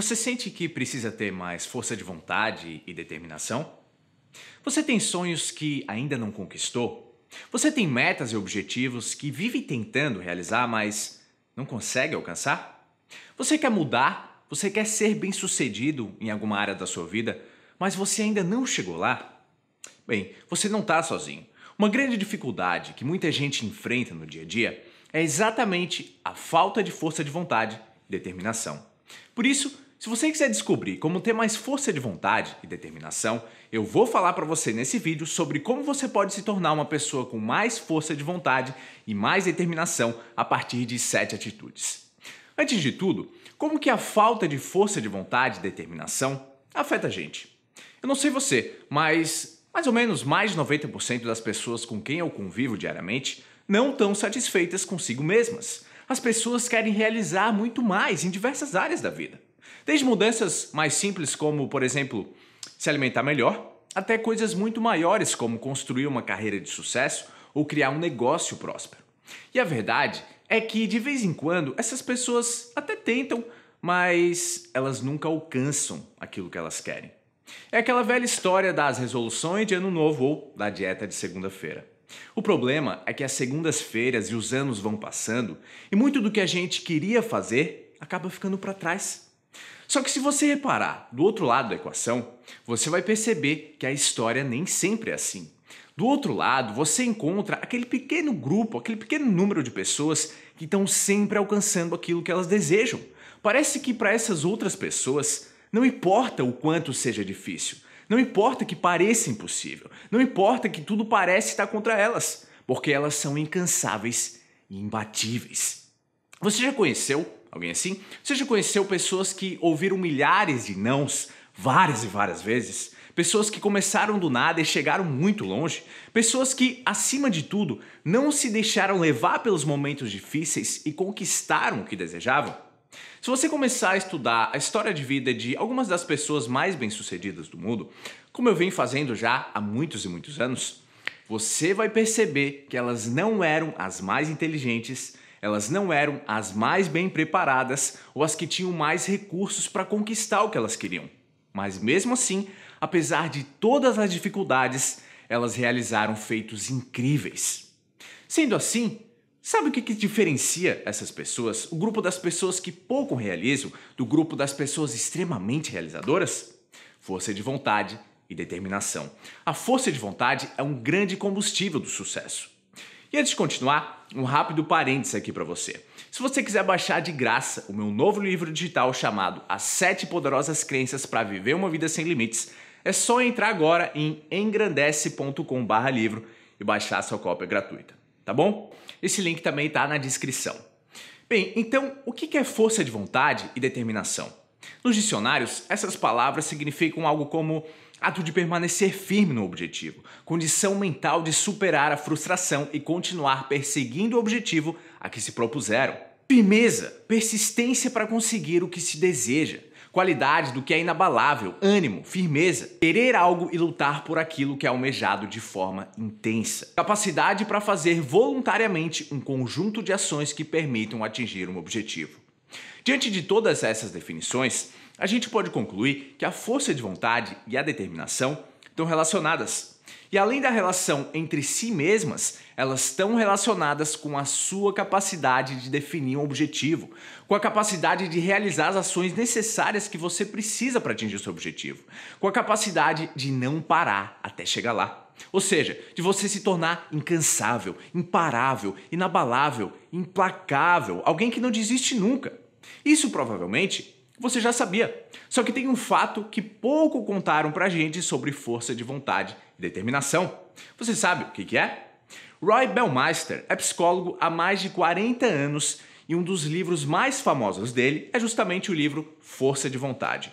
Você sente que precisa ter mais força de vontade e determinação? Você tem sonhos que ainda não conquistou? Você tem metas e objetivos que vive tentando realizar, mas não consegue alcançar? Você quer mudar? Você quer ser bem-sucedido em alguma área da sua vida, mas você ainda não chegou lá? Bem, você não está sozinho. Uma grande dificuldade que muita gente enfrenta no dia a dia é exatamente a falta de força de vontade e determinação. Por isso, se você quiser descobrir como ter mais força de vontade e determinação, eu vou falar para você nesse vídeo sobre como você pode se tornar uma pessoa com mais força de vontade e mais determinação a partir de sete atitudes. Antes de tudo, como que a falta de força de vontade e determinação afeta a gente? Eu não sei você, mas mais ou menos mais de 90% das pessoas com quem eu convivo diariamente não estão satisfeitas consigo mesmas. As pessoas querem realizar muito mais em diversas áreas da vida. Desde mudanças mais simples, como, por exemplo, se alimentar melhor, até coisas muito maiores, como construir uma carreira de sucesso ou criar um negócio próspero. E a verdade é que, de vez em quando, essas pessoas até tentam, mas elas nunca alcançam aquilo que elas querem. É aquela velha história das resoluções de ano novo ou da dieta de segunda-feira. O problema é que as segundas-feiras e os anos vão passando e muito do que a gente queria fazer acaba ficando para trás. Só que se você reparar do outro lado da equação, você vai perceber que a história nem sempre é assim. Do outro lado, você encontra aquele pequeno grupo, aquele pequeno número de pessoas que estão sempre alcançando aquilo que elas desejam. Parece que para essas outras pessoas, não importa o quanto seja difícil, não importa que pareça impossível, não importa que tudo parece estar contra elas, porque elas são incansáveis e imbatíveis. Você já conheceu alguém assim? Você já conheceu pessoas que ouviram milhares de nãos várias e várias vezes? Pessoas que começaram do nada e chegaram muito longe? Pessoas que, acima de tudo, não se deixaram levar pelos momentos difíceis e conquistaram o que desejavam? Se você começar a estudar a história de vida de algumas das pessoas mais bem-sucedidas do mundo, como eu venho fazendo já há muitos e muitos anos, você vai perceber que elas não eram as mais inteligentes, elas não eram as mais bem preparadas ou as que tinham mais recursos para conquistar o que elas queriam. Mas mesmo assim, apesar de todas as dificuldades, elas realizaram feitos incríveis. Sendo assim, sabe o que, que diferencia essas pessoas, o grupo das pessoas que pouco realizam, do grupo das pessoas extremamente realizadoras? Força de vontade e determinação. A força de vontade é um grande combustível do sucesso. E antes de continuar, um rápido parênteses aqui para você. Se você quiser baixar de graça o meu novo livro digital chamado As Sete Poderosas Crenças para Viver uma Vida Sem Limites, é só entrar agora em engrandece.com/livro e baixar sua cópia gratuita, tá bom? Esse link também está na descrição. Bem, então o que é força de vontade e determinação? Nos dicionários, essas palavras significam algo como ato de permanecer firme no objetivo, condição mental de superar a frustração e continuar perseguindo o objetivo a que se propuseram. Firmeza, persistência para conseguir o que se deseja, qualidade do que é inabalável, ânimo, firmeza, querer algo e lutar por aquilo que é almejado de forma intensa, capacidade para fazer voluntariamente um conjunto de ações que permitam atingir um objetivo. Diante de todas essas definições, a gente pode concluir que a força de vontade e a determinação estão relacionadas. E além da relação entre si mesmas, elas estão relacionadas com a sua capacidade de definir um objetivo, com a capacidade de realizar as ações necessárias que você precisa para atingir o seu objetivo, com a capacidade de não parar até chegar lá. Ou seja, de você se tornar incansável, imparável, inabalável, implacável, alguém que não desiste nunca. Isso provavelmente você já sabia. Só que tem um fato que pouco contaram pra gente sobre força de vontade e determinação. Você sabe o que, que é? Roy Bellmeister é psicólogo há mais de 40 anos e um dos livros mais famosos dele é justamente o livro Força de Vontade.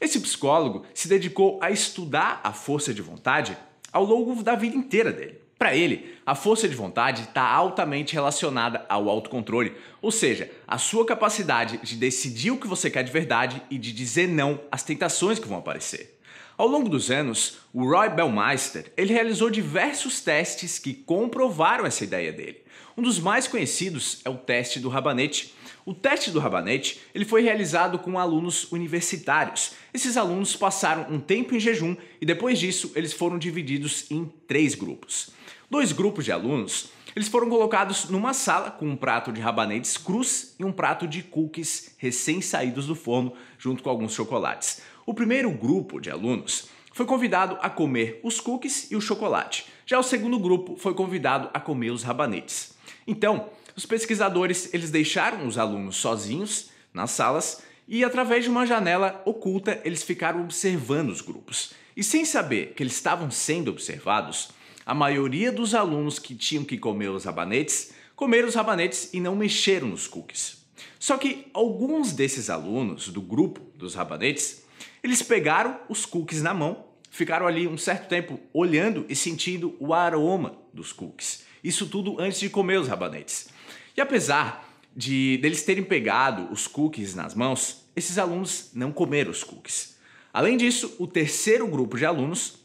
Esse psicólogo se dedicou a estudar a força de vontade ao longo da vida inteira dele. Para ele, a força de vontade está altamente relacionada ao autocontrole, ou seja, à sua capacidade de decidir o que você quer de verdade e de dizer não às tentações que vão aparecer. Ao longo dos anos, o Roy Bellmeister ele realizou diversos testes que comprovaram essa ideia dele. Um dos mais conhecidos é o teste do rabanete. O teste do rabanete ele foi realizado com alunos universitários. Esses alunos passaram um tempo em jejum e depois disso eles foram divididos em três grupos. Dois grupos de alunos, eles foram colocados numa sala com um prato de rabanetes crus e um prato de cookies recém-saídos do forno, junto com alguns chocolates. O primeiro grupo de alunos foi convidado a comer os cookies e o chocolate. Já o segundo grupo foi convidado a comer os rabanetes. Então, os pesquisadores eles deixaram os alunos sozinhos nas salas e através de uma janela oculta eles ficaram observando os grupos. E sem saber que eles estavam sendo observados, a maioria dos alunos que tinham que comer os rabanetes comeram os rabanetes e não mexeram nos cookies. Só que alguns desses alunos do grupo dos rabanetes, eles pegaram os cookies na mão, ficaram ali um certo tempo olhando e sentindo o aroma dos cookies. Isso tudo antes de comer os rabanetes. E apesar de deles terem pegado os cookies nas mãos, esses alunos não comeram os cookies. Além disso, o terceiro grupo de alunos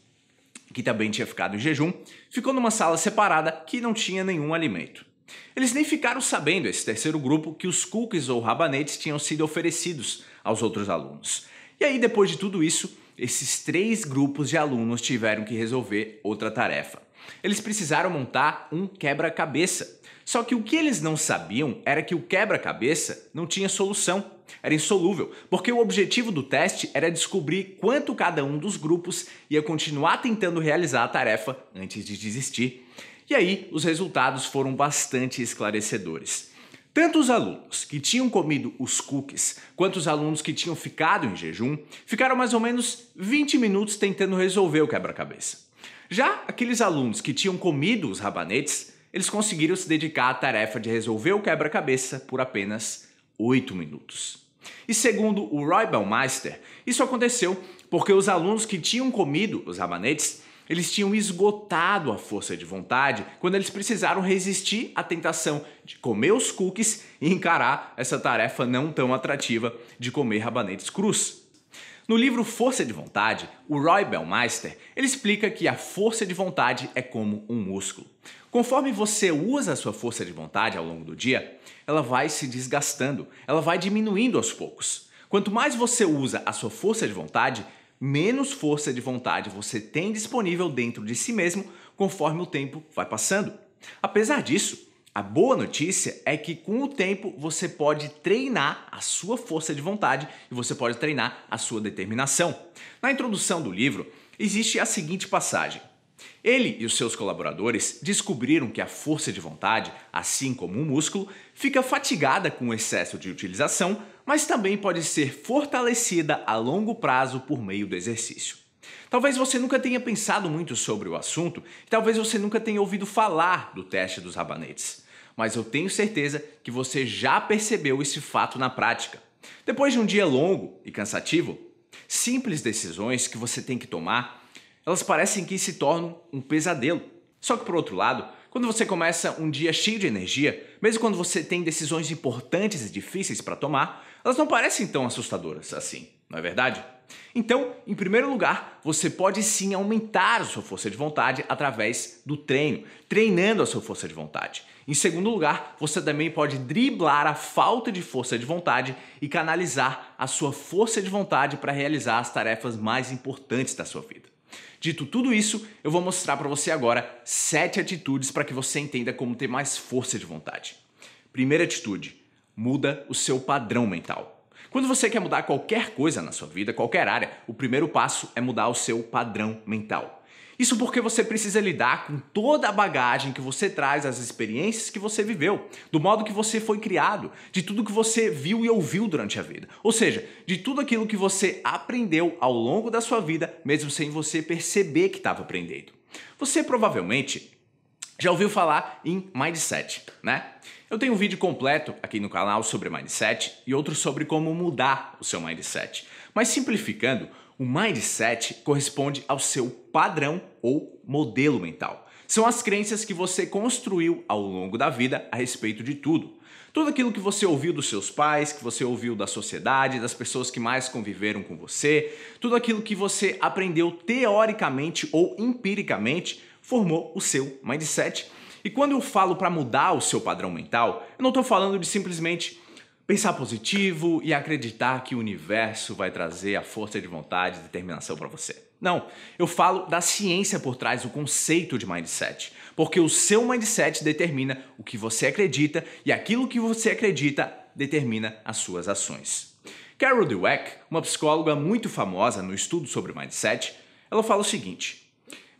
que também tinha ficado em jejum, ficou numa sala separada que não tinha nenhum alimento. Eles nem ficaram sabendo, esse terceiro grupo, que os cookies ou rabanetes tinham sido oferecidos aos outros alunos. E aí, depois de tudo isso, esses três grupos de alunos tiveram que resolver outra tarefa. Eles precisaram montar um quebra-cabeça. Só que o que eles não sabiam era que o quebra-cabeça não tinha solução, era insolúvel, porque o objetivo do teste era descobrir quanto cada um dos grupos ia continuar tentando realizar a tarefa antes de desistir. E aí, os resultados foram bastante esclarecedores. Tanto os alunos que tinham comido os cookies quanto os alunos que tinham ficado em jejum ficaram mais ou menos 20 minutos tentando resolver o quebra-cabeça. Já aqueles alunos que tinham comido os rabanetes eles conseguiram se dedicar à tarefa de resolver o quebra-cabeça por apenas 8 minutos. E segundo o Roy Baumeister, isso aconteceu porque os alunos que tinham comido os rabanetes eles tinham esgotado a força de vontade quando eles precisaram resistir à tentação de comer os cookies e encarar essa tarefa não tão atrativa de comer rabanetes crus. No livro Força de Vontade, o Roy Bellmeister, ele explica que a força de vontade é como um músculo. Conforme você usa a sua força de vontade ao longo do dia, ela vai se desgastando, ela vai diminuindo aos poucos. Quanto mais você usa a sua força de vontade, menos força de vontade você tem disponível dentro de si mesmo conforme o tempo vai passando. Apesar disso, a boa notícia é que com o tempo você pode treinar a sua força de vontade e você pode treinar a sua determinação. Na introdução do livro, existe a seguinte passagem. Ele e os seus colaboradores descobriram que a força de vontade, assim como o músculo, fica fatigada com o excesso de utilização, mas também pode ser fortalecida a longo prazo por meio do exercício. Talvez você nunca tenha pensado muito sobre o assunto, e talvez você nunca tenha ouvido falar do teste dos rabanetes mas eu tenho certeza que você já percebeu esse fato na prática. Depois de um dia longo e cansativo, simples decisões que você tem que tomar, elas parecem que se tornam um pesadelo. Só que por outro lado, quando você começa um dia cheio de energia, mesmo quando você tem decisões importantes e difíceis para tomar, elas não parecem tão assustadoras assim, não é verdade? Então, em primeiro lugar, você pode sim aumentar a sua força de vontade através do treino, treinando a sua força de vontade. Em segundo lugar, você também pode driblar a falta de força de vontade e canalizar a sua força de vontade para realizar as tarefas mais importantes da sua vida. Dito tudo isso, eu vou mostrar para você agora sete atitudes para que você entenda como ter mais força de vontade. Primeira atitude: muda o seu padrão mental. Quando você quer mudar qualquer coisa na sua vida, qualquer área, o primeiro passo é mudar o seu padrão mental. Isso porque você precisa lidar com toda a bagagem que você traz, as experiências que você viveu, do modo que você foi criado, de tudo que você viu e ouviu durante a vida. Ou seja, de tudo aquilo que você aprendeu ao longo da sua vida, mesmo sem você perceber que estava aprendendo. Você provavelmente já ouviu falar em mindset, né? Eu tenho um vídeo completo aqui no canal sobre mindset e outro sobre como mudar o seu mindset. Mas simplificando, o mindset corresponde ao seu padrão ou modelo mental. São as crenças que você construiu ao longo da vida a respeito de tudo. Tudo aquilo que você ouviu dos seus pais, que você ouviu da sociedade, das pessoas que mais conviveram com você, tudo aquilo que você aprendeu teoricamente ou empiricamente formou o seu mindset. E quando eu falo para mudar o seu padrão mental, eu não estou falando de simplesmente pensar positivo e acreditar que o universo vai trazer a força de vontade e determinação para você. Não, eu falo da ciência por trás do conceito de mindset, porque o seu mindset determina o que você acredita e aquilo que você acredita determina as suas ações. Carol Dweck, uma psicóloga muito famosa no estudo sobre mindset, ela fala o seguinte: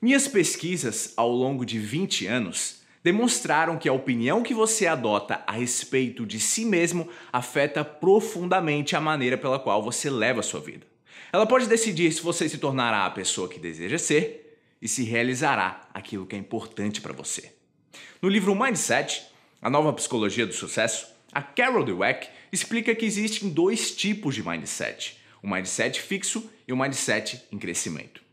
minhas pesquisas ao longo de 20 anos demonstraram que a opinião que você adota a respeito de si mesmo afeta profundamente a maneira pela qual você leva a sua vida. Ela pode decidir se você se tornará a pessoa que deseja ser e se realizará aquilo que é importante para você. No livro Mindset, A Nova Psicologia do Sucesso, a Carol Dweck explica que existem dois tipos de mindset: o mindset fixo e o mindset em crescimento.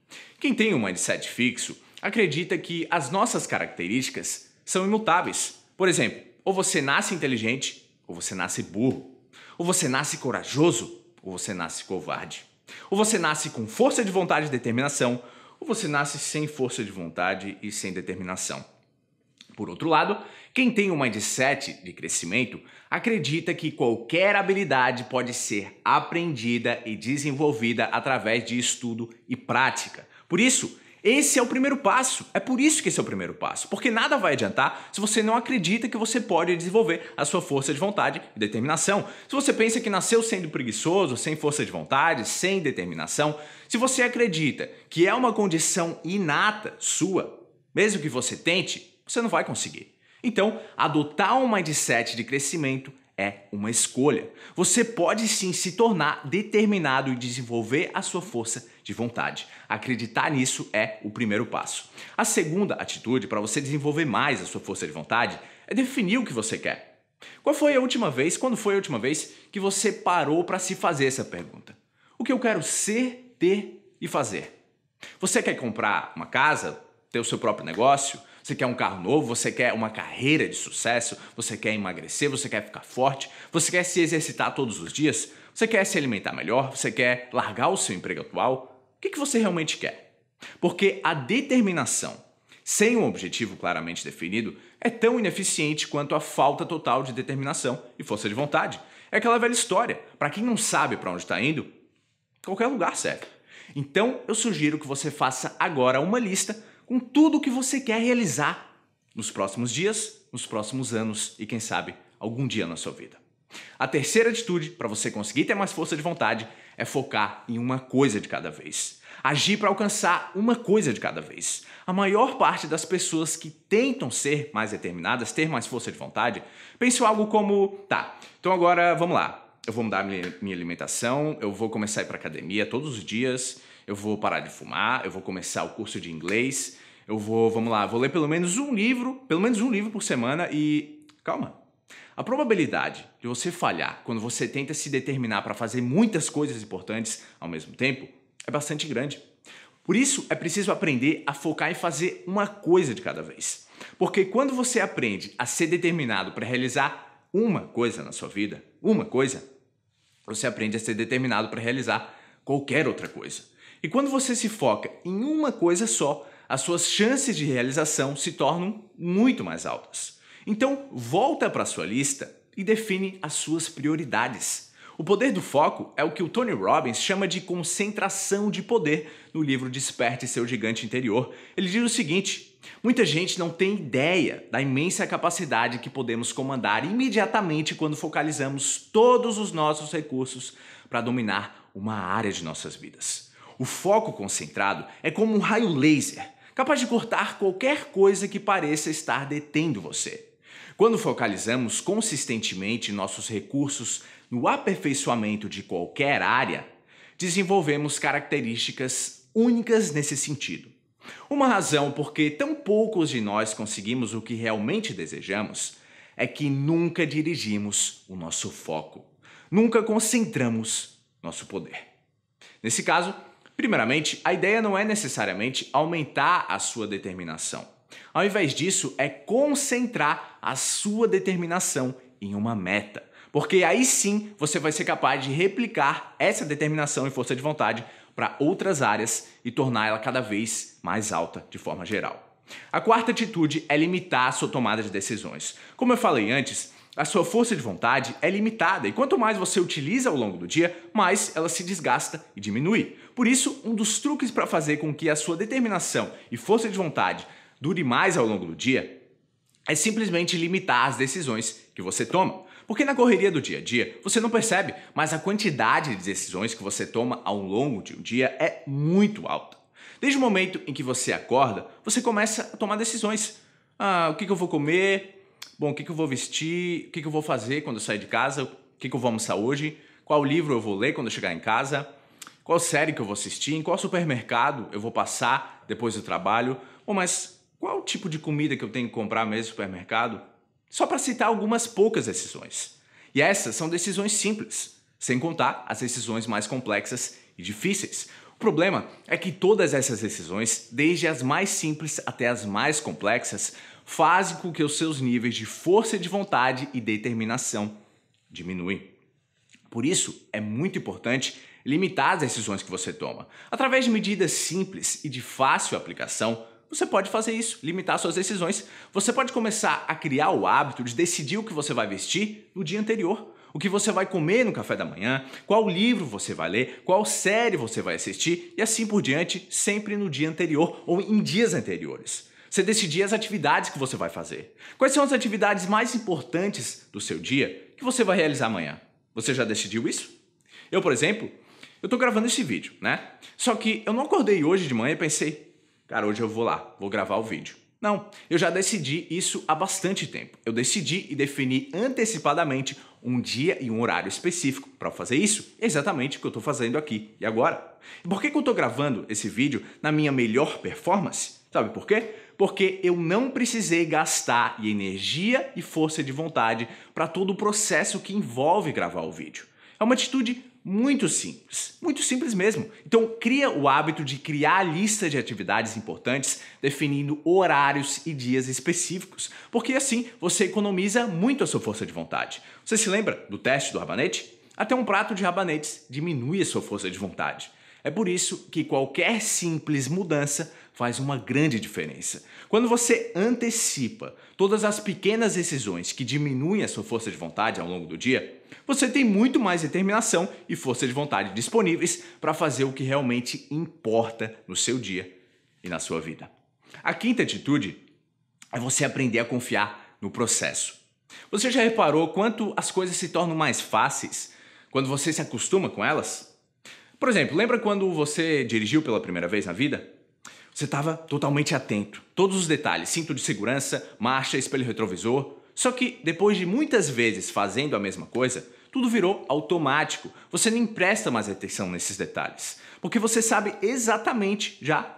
Quem tem um mindset fixo acredita que as nossas características são imutáveis. Por exemplo, ou você nasce inteligente, ou você nasce burro, ou você nasce corajoso, ou você nasce covarde, ou você nasce com força de vontade e determinação, ou você nasce sem força de vontade e sem determinação. Por outro lado, quem tem um mindset de crescimento acredita que qualquer habilidade pode ser aprendida e desenvolvida através de estudo e prática. Por isso, esse é o primeiro passo. É por isso que esse é o primeiro passo. Porque nada vai adiantar se você não acredita que você pode desenvolver a sua força de vontade e determinação. Se você pensa que nasceu sendo preguiçoso, sem força de vontade, sem determinação, se você acredita que é uma condição inata sua, mesmo que você tente, você não vai conseguir. Então, adotar um mindset de crescimento é uma escolha. Você pode sim se tornar determinado e desenvolver a sua força de vontade. Acreditar nisso é o primeiro passo. A segunda atitude para você desenvolver mais a sua força de vontade é definir o que você quer. Qual foi a última vez, quando foi a última vez que você parou para se fazer essa pergunta? O que eu quero ser, ter e fazer? Você quer comprar uma casa, ter o seu próprio negócio, você quer um carro novo? Você quer uma carreira de sucesso? Você quer emagrecer? Você quer ficar forte? Você quer se exercitar todos os dias? Você quer se alimentar melhor? Você quer largar o seu emprego atual? O que, que você realmente quer? Porque a determinação sem um objetivo claramente definido é tão ineficiente quanto a falta total de determinação e força de vontade. É aquela velha história. Para quem não sabe para onde está indo, qualquer lugar serve. Então, eu sugiro que você faça agora uma lista com tudo o que você quer realizar nos próximos dias, nos próximos anos e quem sabe algum dia na sua vida. A terceira atitude para você conseguir ter mais força de vontade é focar em uma coisa de cada vez. Agir para alcançar uma coisa de cada vez. A maior parte das pessoas que tentam ser mais determinadas, ter mais força de vontade, pensam algo como: tá, então agora vamos lá. Eu vou mudar minha alimentação, eu vou começar a ir para academia todos os dias, eu vou parar de fumar, eu vou começar o curso de inglês, eu vou, vamos lá, vou ler pelo menos um livro, pelo menos um livro por semana e. Calma. A probabilidade de você falhar quando você tenta se determinar para fazer muitas coisas importantes ao mesmo tempo é bastante grande. Por isso, é preciso aprender a focar em fazer uma coisa de cada vez. Porque quando você aprende a ser determinado para realizar uma coisa na sua vida, uma coisa, você aprende a ser determinado para realizar qualquer outra coisa. E quando você se foca em uma coisa só, as suas chances de realização se tornam muito mais altas. Então, volta para sua lista e define as suas prioridades. O poder do foco é o que o Tony Robbins chama de concentração de poder no livro Desperte seu gigante interior. Ele diz o seguinte: muita gente não tem ideia da imensa capacidade que podemos comandar imediatamente quando focalizamos todos os nossos recursos para dominar uma área de nossas vidas. O foco concentrado é como um raio laser, capaz de cortar qualquer coisa que pareça estar detendo você. Quando focalizamos consistentemente nossos recursos no aperfeiçoamento de qualquer área, desenvolvemos características únicas nesse sentido. Uma razão por que tão poucos de nós conseguimos o que realmente desejamos é que nunca dirigimos o nosso foco, nunca concentramos nosso poder. Nesse caso, Primeiramente, a ideia não é necessariamente aumentar a sua determinação. Ao invés disso, é concentrar a sua determinação em uma meta. Porque aí sim você vai ser capaz de replicar essa determinação e força de vontade para outras áreas e torná-la cada vez mais alta de forma geral. A quarta atitude é limitar a sua tomada de decisões. Como eu falei antes, a sua força de vontade é limitada e quanto mais você utiliza ao longo do dia, mais ela se desgasta e diminui. Por isso, um dos truques para fazer com que a sua determinação e força de vontade dure mais ao longo do dia é simplesmente limitar as decisões que você toma. Porque na correria do dia a dia, você não percebe, mas a quantidade de decisões que você toma ao longo de um dia é muito alta. Desde o momento em que você acorda, você começa a tomar decisões. Ah, o que, que eu vou comer? bom, o que, que eu vou vestir, o que, que eu vou fazer quando eu sair de casa, o que, que eu vou almoçar hoje, qual livro eu vou ler quando eu chegar em casa, qual série que eu vou assistir, em qual supermercado eu vou passar depois do trabalho, bom, mas qual tipo de comida que eu tenho que comprar mesmo no supermercado? Só para citar algumas poucas decisões. E essas são decisões simples, sem contar as decisões mais complexas e difíceis. O problema é que todas essas decisões, desde as mais simples até as mais complexas, fazem com que os seus níveis de força de vontade e determinação diminuem. Por isso, é muito importante limitar as decisões que você toma. Através de medidas simples e de fácil aplicação, você pode fazer isso, limitar suas decisões. Você pode começar a criar o hábito de decidir o que você vai vestir no dia anterior, o que você vai comer no café da manhã, qual livro você vai ler, qual série você vai assistir e assim por diante, sempre no dia anterior ou em dias anteriores você decidir as atividades que você vai fazer. Quais são as atividades mais importantes do seu dia que você vai realizar amanhã? Você já decidiu isso? Eu, por exemplo, eu tô gravando esse vídeo, né? Só que eu não acordei hoje de manhã e pensei, cara, hoje eu vou lá, vou gravar o vídeo. Não, eu já decidi isso há bastante tempo. Eu decidi e defini antecipadamente um dia e um horário específico para fazer isso, exatamente o que eu estou fazendo aqui e agora. E por que, que eu estou gravando esse vídeo na minha melhor performance? Sabe por quê? porque eu não precisei gastar energia e força de vontade para todo o processo que envolve gravar o vídeo. É uma atitude muito simples, muito simples mesmo. Então cria o hábito de criar lista de atividades importantes, definindo horários e dias específicos, porque assim você economiza muito a sua força de vontade. Você se lembra do teste do rabanete? Até um prato de rabanetes diminui a sua força de vontade. É por isso que qualquer simples mudança faz uma grande diferença. Quando você antecipa todas as pequenas decisões que diminuem a sua força de vontade ao longo do dia, você tem muito mais determinação e força de vontade disponíveis para fazer o que realmente importa no seu dia e na sua vida. A quinta atitude é você aprender a confiar no processo. Você já reparou quanto as coisas se tornam mais fáceis quando você se acostuma com elas? Por exemplo, lembra quando você dirigiu pela primeira vez na vida? Você estava totalmente atento. Todos os detalhes, cinto de segurança, marcha, espelho retrovisor. Só que depois de muitas vezes fazendo a mesma coisa, tudo virou automático. Você nem presta mais atenção nesses detalhes, porque você sabe exatamente já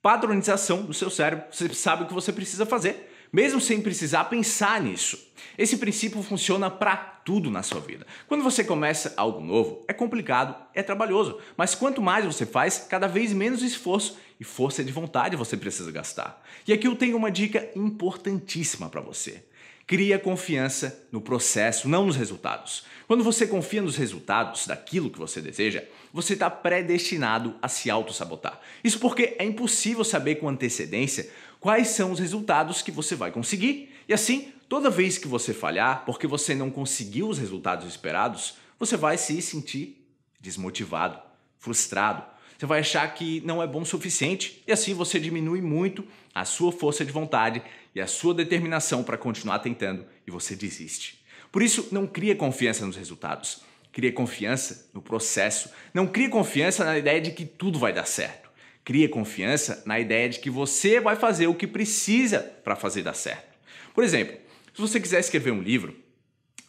padronização do seu cérebro, você sabe o que você precisa fazer mesmo sem precisar pensar nisso. Esse princípio funciona para tudo na sua vida. Quando você começa algo novo, é complicado, é trabalhoso, mas quanto mais você faz, cada vez menos esforço e força de vontade você precisa gastar. E aqui eu tenho uma dica importantíssima para você. Cria confiança no processo, não nos resultados. Quando você confia nos resultados daquilo que você deseja, você está predestinado a se auto-sabotar. Isso porque é impossível saber com antecedência quais são os resultados que você vai conseguir. E assim, toda vez que você falhar, porque você não conseguiu os resultados esperados, você vai se sentir desmotivado, frustrado. Você vai achar que não é bom o suficiente e assim você diminui muito a sua força de vontade e a sua determinação para continuar tentando e você desiste. Por isso, não cria confiança nos resultados. Cria confiança no processo. Não cria confiança na ideia de que tudo vai dar certo. Cria confiança na ideia de que você vai fazer o que precisa para fazer dar certo. Por exemplo, se você quiser escrever um livro,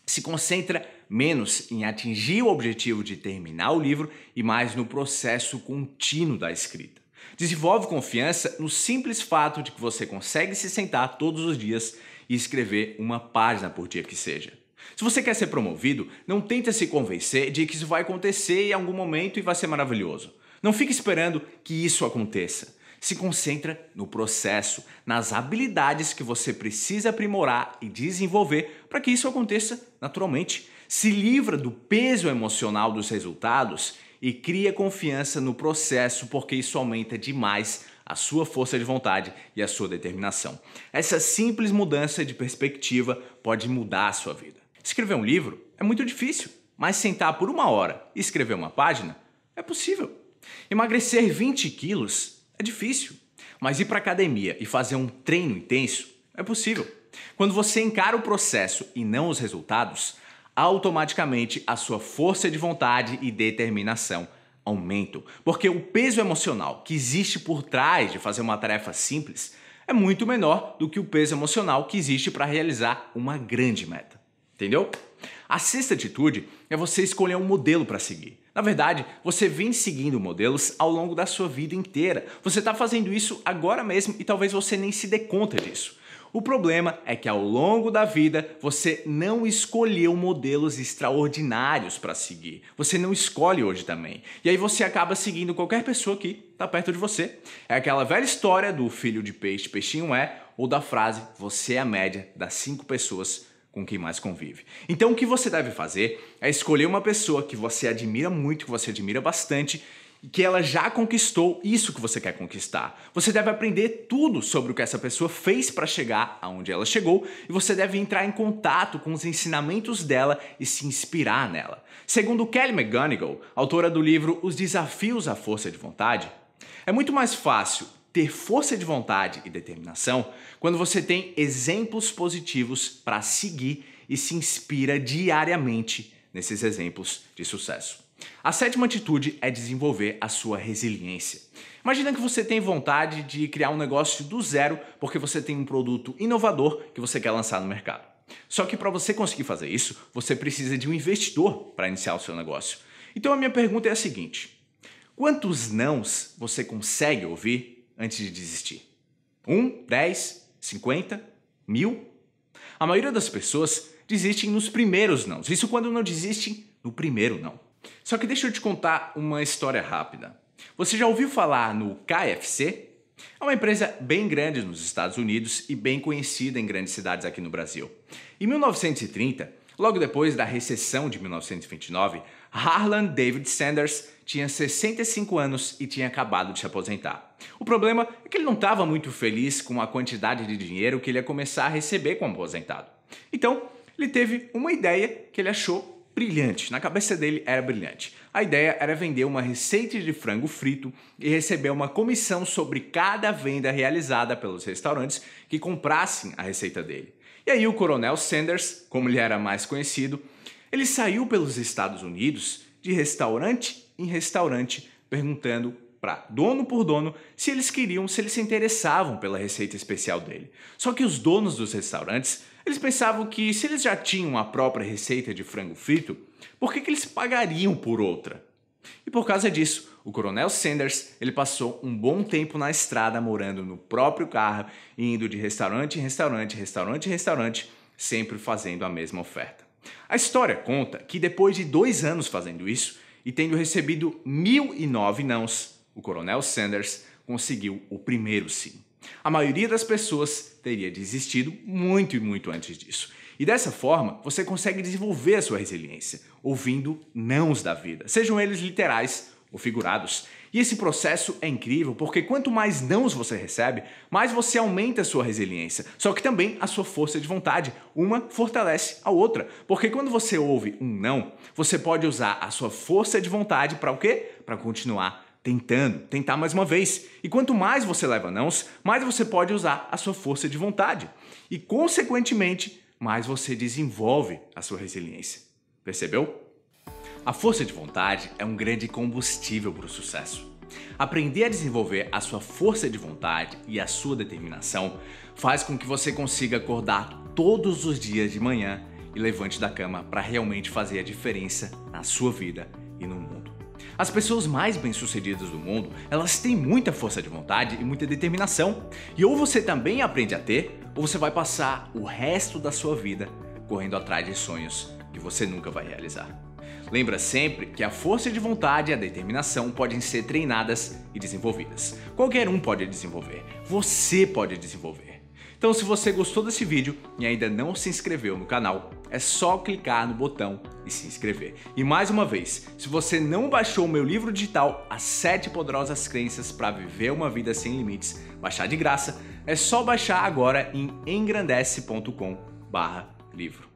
se concentra menos em atingir o objetivo de terminar o livro e mais no processo contínuo da escrita. Desenvolve confiança no simples fato de que você consegue se sentar todos os dias e escrever uma página por dia que seja. Se você quer ser promovido, não tenta se convencer de que isso vai acontecer em algum momento e vai ser maravilhoso. Não fique esperando que isso aconteça. Se concentra no processo, nas habilidades que você precisa aprimorar e desenvolver para que isso aconteça naturalmente. Se livra do peso emocional dos resultados e cria confiança no processo, porque isso aumenta demais a sua força de vontade e a sua determinação. Essa simples mudança de perspectiva pode mudar a sua vida. Escrever um livro é muito difícil, mas sentar por uma hora e escrever uma página é possível. Emagrecer 20 quilos é difícil, mas ir para academia e fazer um treino intenso é possível. Quando você encara o processo e não os resultados, automaticamente a sua força de vontade e determinação aumentam, porque o peso emocional que existe por trás de fazer uma tarefa simples é muito menor do que o peso emocional que existe para realizar uma grande meta. Entendeu? A sexta atitude é você escolher um modelo para seguir. Na verdade, você vem seguindo modelos ao longo da sua vida inteira. Você está fazendo isso agora mesmo e talvez você nem se dê conta disso. O problema é que ao longo da vida você não escolheu modelos extraordinários para seguir. Você não escolhe hoje também. E aí você acaba seguindo qualquer pessoa que está perto de você. É aquela velha história do filho de peixe, peixinho é, ou da frase você é a média das cinco pessoas com quem mais convive. Então o que você deve fazer é escolher uma pessoa que você admira muito, que você admira bastante e que ela já conquistou isso que você quer conquistar. Você deve aprender tudo sobre o que essa pessoa fez para chegar aonde ela chegou e você deve entrar em contato com os ensinamentos dela e se inspirar nela. Segundo Kelly McGonigal, autora do livro Os Desafios à Força de Vontade, é muito mais fácil ter força de vontade e determinação quando você tem exemplos positivos para seguir e se inspira diariamente nesses exemplos de sucesso. A sétima atitude é desenvolver a sua resiliência. Imagina que você tem vontade de criar um negócio do zero porque você tem um produto inovador que você quer lançar no mercado. Só que para você conseguir fazer isso, você precisa de um investidor para iniciar o seu negócio. Então a minha pergunta é a seguinte: quantos nãos você consegue ouvir antes de desistir? Um, dez, cinquenta, mil? A maioria das pessoas desistem nos primeiros não. Isso quando não desistem no primeiro não. Só que deixa eu te contar uma história rápida. Você já ouviu falar no KFC? É uma empresa bem grande nos Estados Unidos e bem conhecida em grandes cidades aqui no Brasil. Em 1930, logo depois da recessão de 1929, Harlan David Sanders tinha 65 anos e tinha acabado de se aposentar. O problema é que ele não estava muito feliz com a quantidade de dinheiro que ele ia começar a receber como aposentado. Então, ele teve uma ideia que ele achou brilhante. Na cabeça dele era brilhante. A ideia era vender uma receita de frango frito e receber uma comissão sobre cada venda realizada pelos restaurantes que comprassem a receita dele. E aí o coronel Sanders, como ele era mais conhecido, ele saiu pelos Estados Unidos de restaurante em restaurante perguntando para dono por dono se eles queriam, se eles se interessavam pela receita especial dele. Só que os donos dos restaurantes, eles pensavam que se eles já tinham a própria receita de frango frito, por que, que eles pagariam por outra? E por causa disso, o Coronel Sanders ele passou um bom tempo na estrada, morando no próprio carro, indo de restaurante em restaurante, restaurante em restaurante, sempre fazendo a mesma oferta. A história conta que depois de dois anos fazendo isso e tendo recebido 1.009 nãos, o coronel Sanders conseguiu o primeiro sim. A maioria das pessoas teria desistido muito e muito antes disso. E dessa forma, você consegue desenvolver a sua resiliência, ouvindo nãos da vida, sejam eles literais ou figurados. E esse processo é incrível porque quanto mais nãos você recebe, mais você aumenta a sua resiliência, só que também a sua força de vontade. Uma fortalece a outra, porque quando você ouve um não, você pode usar a sua força de vontade para o quê? Para continuar tentando, tentar mais uma vez. E quanto mais você leva nãos, mais você pode usar a sua força de vontade. E, consequentemente, mais você desenvolve a sua resiliência. Percebeu? A força de vontade é um grande combustível para o sucesso. Aprender a desenvolver a sua força de vontade e a sua determinação faz com que você consiga acordar todos os dias de manhã e levante da cama para realmente fazer a diferença na sua vida e no mundo. As pessoas mais bem-sucedidas do mundo, elas têm muita força de vontade e muita determinação. E ou você também aprende a ter, ou você vai passar o resto da sua vida correndo atrás de sonhos que você nunca vai realizar. Lembra sempre que a força de vontade e a determinação podem ser treinadas e desenvolvidas. Qualquer um pode desenvolver, você pode desenvolver. Então se você gostou desse vídeo e ainda não se inscreveu no canal, é só clicar no botão e se inscrever. E mais uma vez, se você não baixou o meu livro digital As 7 Poderosas Crenças para Viver uma Vida Sem Limites, baixar de graça, é só baixar agora em engrandece.com livro.